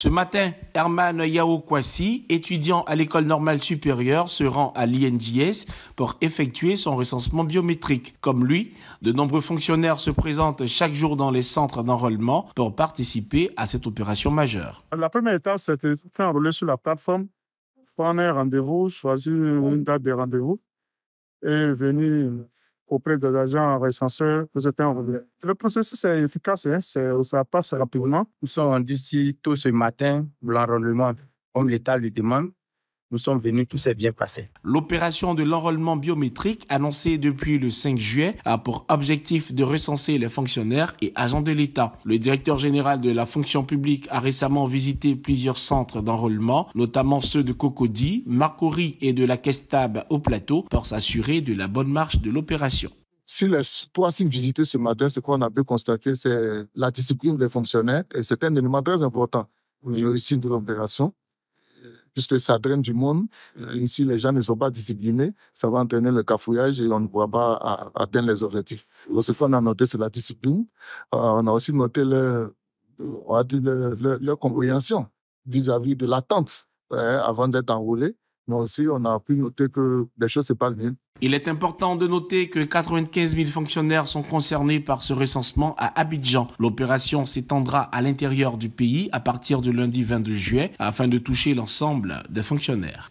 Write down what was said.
Ce matin, Herman yao étudiant à l'école normale supérieure, se rend à l'INJS pour effectuer son recensement biométrique. Comme lui, de nombreux fonctionnaires se présentent chaque jour dans les centres d'enrôlement pour participer à cette opération majeure. La première étape, c'est de faire enrôler sur la plateforme, prendre un rendez-vous, choisir une date de rendez-vous et venir auprès de l'agent recenseur, vous en Le processus est efficace, hein, ça passe rapidement. Nous sommes rendus tôt ce matin, l'enrôlement, comme l'État le demande nous sommes venus, tout s'est bien passé. L'opération de l'enrôlement biométrique annoncée depuis le 5 juillet a pour objectif de recenser les fonctionnaires et agents de l'État. Le directeur général de la fonction publique a récemment visité plusieurs centres d'enrôlement, notamment ceux de Cocody, Marcory et de la Questab au plateau, pour s'assurer de la bonne marche de l'opération. Si les trois sites visités ce matin, ce qu'on a pu constater, c'est la discipline des fonctionnaires et c'est un élément très important au niveau de l'opération puisque ça draine du monde. Ici, les gens ne sont pas disciplinés, ça va entraîner le cafouillage et on ne pourra pas atteindre les objectifs. Donc, ce qu'on a noté, c'est la discipline. Euh, on a aussi noté leur, compréhension vis-à-vis de l'attente hein, avant d'être enrôlé aussi on a pu noter que des choses se passent Il est important de noter que 95 000 fonctionnaires sont concernés par ce recensement à Abidjan. L'opération s'étendra à l'intérieur du pays à partir du lundi 22 juillet afin de toucher l'ensemble des fonctionnaires.